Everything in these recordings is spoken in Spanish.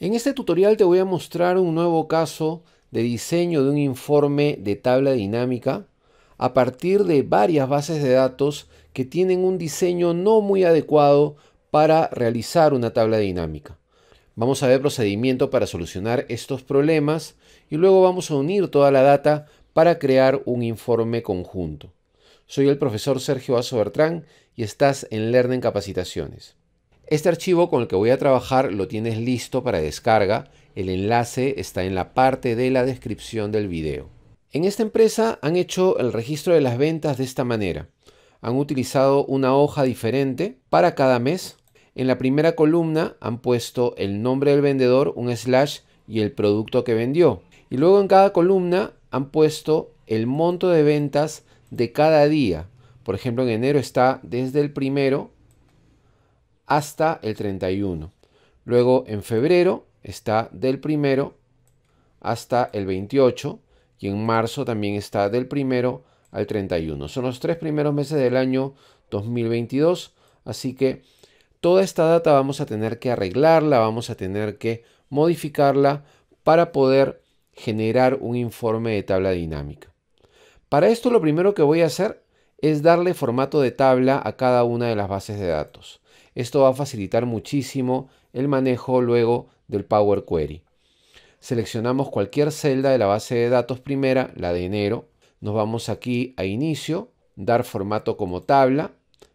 En este tutorial te voy a mostrar un nuevo caso de diseño de un informe de tabla dinámica a partir de varias bases de datos que tienen un diseño no muy adecuado para realizar una tabla dinámica. Vamos a ver procedimiento para solucionar estos problemas y luego vamos a unir toda la data para crear un informe conjunto. Soy el profesor Sergio Aso Bertrán y estás en Learn en Capacitaciones. Este archivo con el que voy a trabajar lo tienes listo para descarga. El enlace está en la parte de la descripción del video. En esta empresa han hecho el registro de las ventas de esta manera. Han utilizado una hoja diferente para cada mes. En la primera columna han puesto el nombre del vendedor, un slash y el producto que vendió. Y luego en cada columna han puesto el monto de ventas de cada día. Por ejemplo, en enero está desde el primero hasta el 31. Luego en febrero está del primero hasta el 28 y en marzo también está del 1 al 31. Son los tres primeros meses del año 2022, así que toda esta data vamos a tener que arreglarla, vamos a tener que modificarla para poder generar un informe de tabla dinámica. Para esto lo primero que voy a hacer es darle formato de tabla a cada una de las bases de datos. Esto va a facilitar muchísimo el manejo luego del Power Query. Seleccionamos cualquier celda de la base de datos primera, la de enero. Nos vamos aquí a inicio, dar formato como tabla.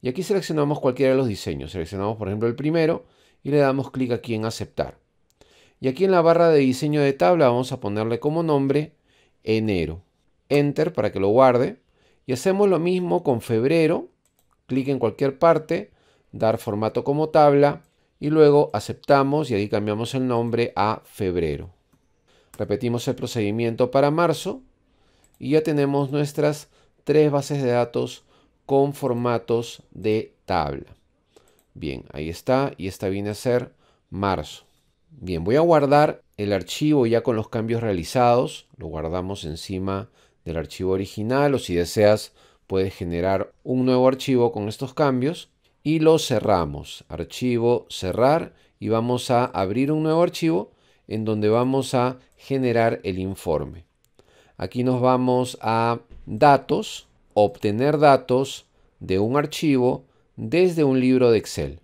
Y aquí seleccionamos cualquiera de los diseños. Seleccionamos por ejemplo el primero y le damos clic aquí en aceptar. Y aquí en la barra de diseño de tabla vamos a ponerle como nombre enero. Enter para que lo guarde. Y hacemos lo mismo con febrero. Clic en cualquier parte dar formato como tabla y luego aceptamos y ahí cambiamos el nombre a febrero. Repetimos el procedimiento para marzo y ya tenemos nuestras tres bases de datos con formatos de tabla. Bien, ahí está y esta viene a ser marzo. Bien, voy a guardar el archivo ya con los cambios realizados. Lo guardamos encima del archivo original o si deseas puedes generar un nuevo archivo con estos cambios y lo cerramos. Archivo cerrar y vamos a abrir un nuevo archivo en donde vamos a generar el informe. Aquí nos vamos a datos, obtener datos de un archivo desde un libro de Excel.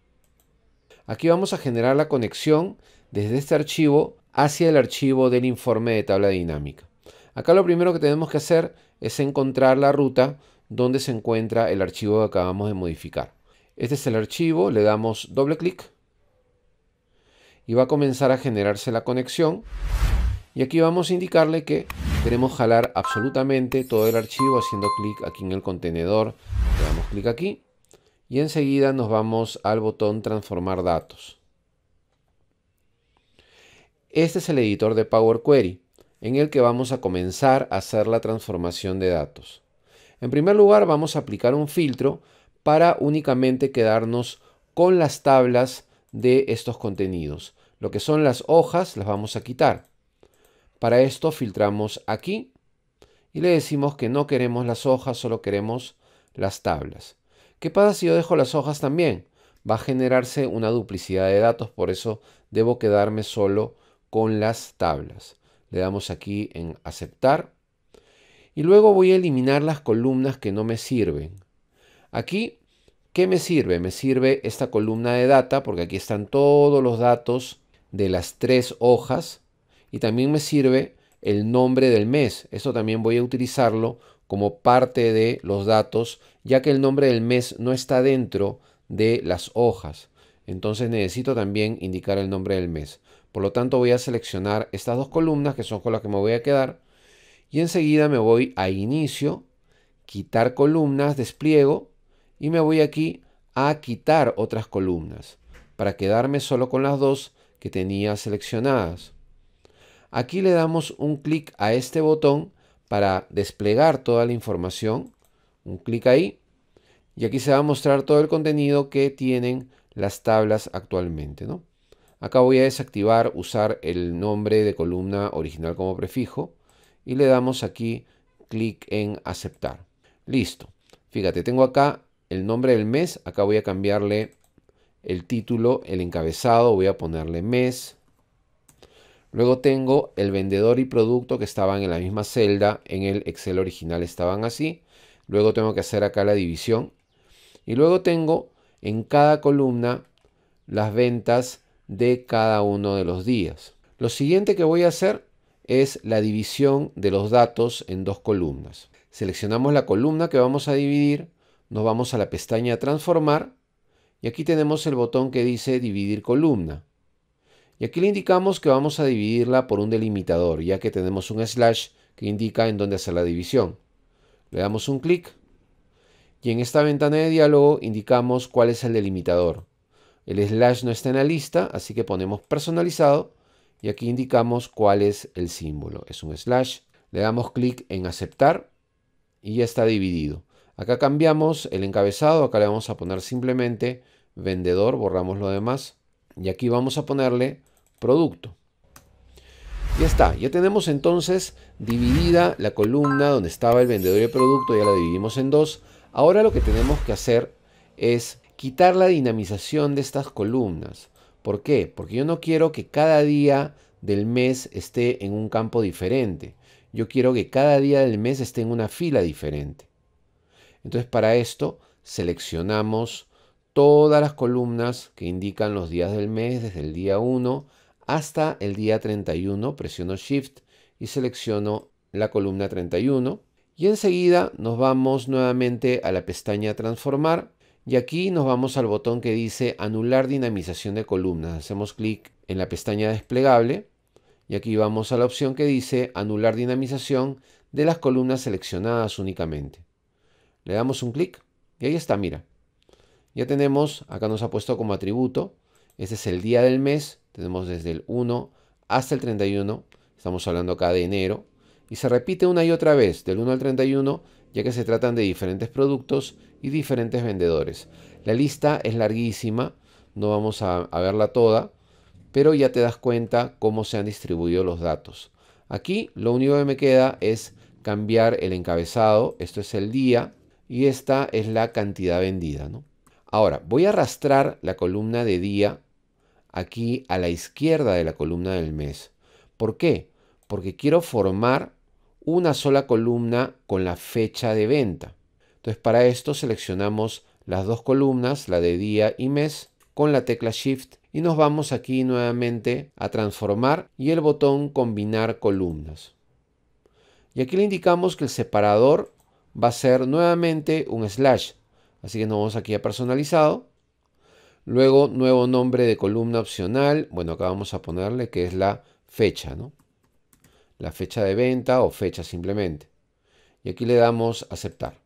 Aquí vamos a generar la conexión desde este archivo hacia el archivo del informe de tabla dinámica. Acá lo primero que tenemos que hacer es encontrar la ruta donde se encuentra el archivo que acabamos de modificar. Este es el archivo, le damos doble clic y va a comenzar a generarse la conexión. Y aquí vamos a indicarle que queremos jalar absolutamente todo el archivo haciendo clic aquí en el contenedor. Le damos clic aquí y enseguida nos vamos al botón transformar datos. Este es el editor de Power Query en el que vamos a comenzar a hacer la transformación de datos. En primer lugar vamos a aplicar un filtro para únicamente quedarnos con las tablas de estos contenidos. Lo que son las hojas las vamos a quitar. Para esto filtramos aquí y le decimos que no queremos las hojas, solo queremos las tablas. ¿Qué pasa si yo dejo las hojas también? Va a generarse una duplicidad de datos, por eso debo quedarme solo con las tablas. Le damos aquí en aceptar. Y luego voy a eliminar las columnas que no me sirven. Aquí, ¿qué me sirve? Me sirve esta columna de data porque aquí están todos los datos de las tres hojas y también me sirve el nombre del mes. Esto también voy a utilizarlo como parte de los datos ya que el nombre del mes no está dentro de las hojas. Entonces necesito también indicar el nombre del mes. Por lo tanto voy a seleccionar estas dos columnas que son con las que me voy a quedar y enseguida me voy a inicio, quitar columnas, despliego y me voy aquí a quitar otras columnas para quedarme solo con las dos que tenía seleccionadas. Aquí le damos un clic a este botón para desplegar toda la información. Un clic ahí y aquí se va a mostrar todo el contenido que tienen las tablas actualmente. ¿no? Acá voy a desactivar usar el nombre de columna original como prefijo y le damos aquí clic en aceptar. Listo. Fíjate, tengo acá el nombre del mes, acá voy a cambiarle el título, el encabezado, voy a ponerle mes. Luego tengo el vendedor y producto que estaban en la misma celda, en el Excel original estaban así. Luego tengo que hacer acá la división. Y luego tengo en cada columna las ventas de cada uno de los días. Lo siguiente que voy a hacer es la división de los datos en dos columnas. Seleccionamos la columna que vamos a dividir nos vamos a la pestaña Transformar y aquí tenemos el botón que dice Dividir columna. Y aquí le indicamos que vamos a dividirla por un delimitador, ya que tenemos un slash que indica en dónde hacer la división. Le damos un clic y en esta ventana de diálogo indicamos cuál es el delimitador. El slash no está en la lista, así que ponemos personalizado y aquí indicamos cuál es el símbolo. Es un slash. Le damos clic en aceptar y ya está dividido. Acá cambiamos el encabezado, acá le vamos a poner simplemente vendedor, borramos lo demás. Y aquí vamos a ponerle producto. Ya está, ya tenemos entonces dividida la columna donde estaba el vendedor y el producto, ya la dividimos en dos. Ahora lo que tenemos que hacer es quitar la dinamización de estas columnas. ¿Por qué? Porque yo no quiero que cada día del mes esté en un campo diferente. Yo quiero que cada día del mes esté en una fila diferente. Entonces para esto seleccionamos todas las columnas que indican los días del mes desde el día 1 hasta el día 31, presiono Shift y selecciono la columna 31 y enseguida nos vamos nuevamente a la pestaña Transformar y aquí nos vamos al botón que dice Anular dinamización de columnas. Hacemos clic en la pestaña desplegable y aquí vamos a la opción que dice Anular dinamización de las columnas seleccionadas únicamente. Le damos un clic y ahí está, mira. Ya tenemos, acá nos ha puesto como atributo, este es el día del mes, tenemos desde el 1 hasta el 31, estamos hablando acá de enero, y se repite una y otra vez, del 1 al 31, ya que se tratan de diferentes productos y diferentes vendedores. La lista es larguísima, no vamos a, verla toda, pero ya te das cuenta cómo se han distribuido los datos. Aquí lo único que me queda es cambiar el encabezado, esto es el día, y esta es la cantidad vendida. ¿no? Ahora, voy a arrastrar la columna de día aquí a la izquierda de la columna del mes. ¿Por qué? Porque quiero formar una sola columna con la fecha de venta. Entonces para esto seleccionamos las dos columnas, la de día y mes, con la tecla Shift y nos vamos aquí nuevamente a transformar y el botón combinar columnas. Y aquí le indicamos que el separador va a ser nuevamente un slash. Así que nos vamos aquí a personalizado. Luego, nuevo nombre de columna opcional. Bueno, acá vamos a ponerle que es la fecha, ¿no? La fecha de venta o fecha simplemente. Y aquí le damos aceptar.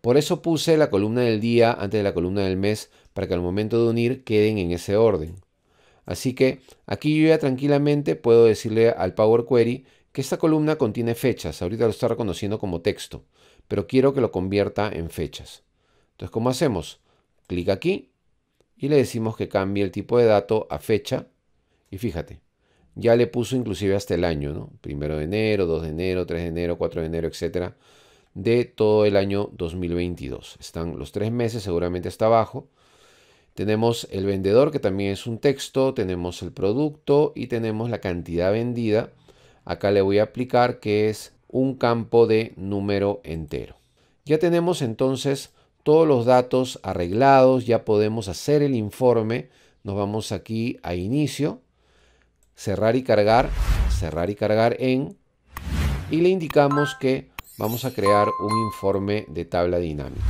Por eso puse la columna del día antes de la columna del mes para que al momento de unir queden en ese orden. Así que aquí yo ya tranquilamente puedo decirle al Power Query que esta columna contiene fechas, ahorita lo está reconociendo como texto, pero quiero que lo convierta en fechas. Entonces, ¿cómo hacemos? Clic aquí y le decimos que cambie el tipo de dato a fecha y fíjate, ya le puso inclusive hasta el año, ¿no? Primero de enero, 2 de enero, 3 de enero, 4 de enero, etcétera, de todo el año 2022. Están los tres meses, seguramente está abajo. Tenemos el vendedor, que también es un texto, tenemos el producto y tenemos la cantidad vendida Acá le voy a aplicar que es un campo de número entero. Ya tenemos entonces todos los datos arreglados, ya podemos hacer el informe. Nos vamos aquí a inicio, cerrar y cargar, cerrar y cargar en, y le indicamos que vamos a crear un informe de tabla dinámica.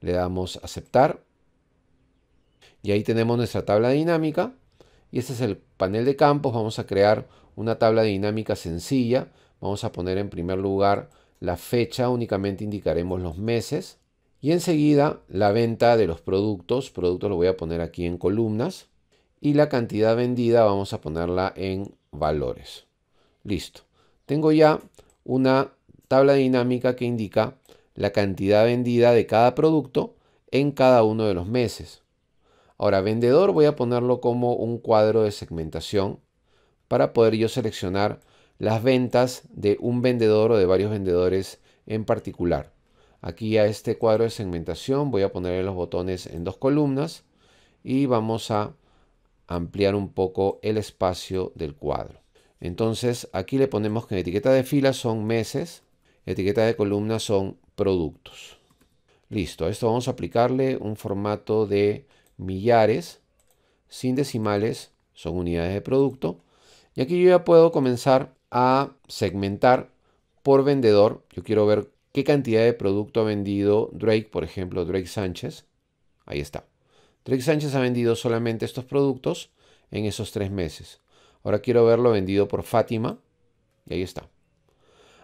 Le damos aceptar y ahí tenemos nuestra tabla dinámica y este es el panel de campos. Vamos a crear una tabla dinámica sencilla. Vamos a poner en primer lugar la fecha, únicamente indicaremos los meses. Y enseguida la venta de los productos. Productos lo voy a poner aquí en columnas. Y la cantidad vendida vamos a ponerla en valores. Listo. Tengo ya una tabla dinámica que indica la cantidad vendida de cada producto en cada uno de los meses. Ahora, vendedor voy a ponerlo como un cuadro de segmentación para poder yo seleccionar las ventas de un vendedor o de varios vendedores en particular. Aquí a este cuadro de segmentación voy a ponerle los botones en dos columnas y vamos a ampliar un poco el espacio del cuadro. Entonces aquí le ponemos que en etiqueta de fila son meses, etiqueta de columna son productos. Listo, a esto vamos a aplicarle un formato de millares sin decimales son unidades de producto. Y aquí yo ya puedo comenzar a segmentar por vendedor. Yo quiero ver qué cantidad de producto ha vendido Drake, por ejemplo, Drake Sánchez. Ahí está. Drake Sánchez ha vendido solamente estos productos en esos tres meses. Ahora quiero verlo vendido por Fátima. Y ahí está.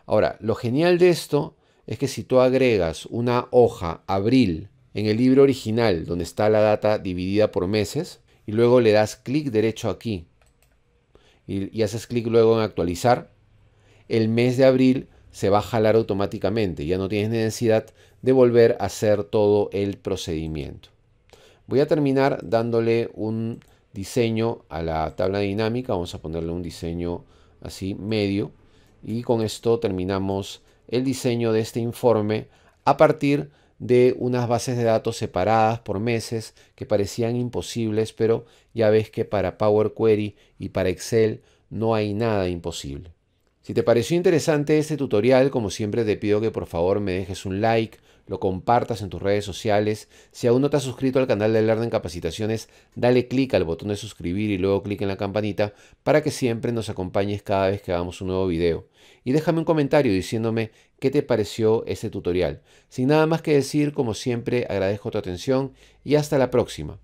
Ahora, lo genial de esto es que si tú agregas una hoja abril en el libro original, donde está la data dividida por meses, y luego le das clic derecho aquí y, haces clic luego en actualizar, el mes de abril se va a jalar automáticamente. Ya no tienes necesidad de volver a hacer todo el procedimiento. Voy a terminar dándole un diseño a la tabla dinámica. Vamos a ponerle un diseño así medio. Y con esto terminamos el diseño de este informe a partir de de unas bases de datos separadas por meses que parecían imposibles, pero ya ves que para Power Query y para Excel no hay nada imposible. Si te pareció interesante este tutorial, como siempre te pido que por favor me dejes un like, lo compartas en tus redes sociales. Si aún no te has suscrito al canal de Learn en Capacitaciones, dale clic al botón de suscribir y luego clic en la campanita para que siempre nos acompañes cada vez que hagamos un nuevo video. Y déjame un comentario diciéndome qué te pareció este tutorial. Sin nada más que decir, como siempre, agradezco tu atención y hasta la próxima.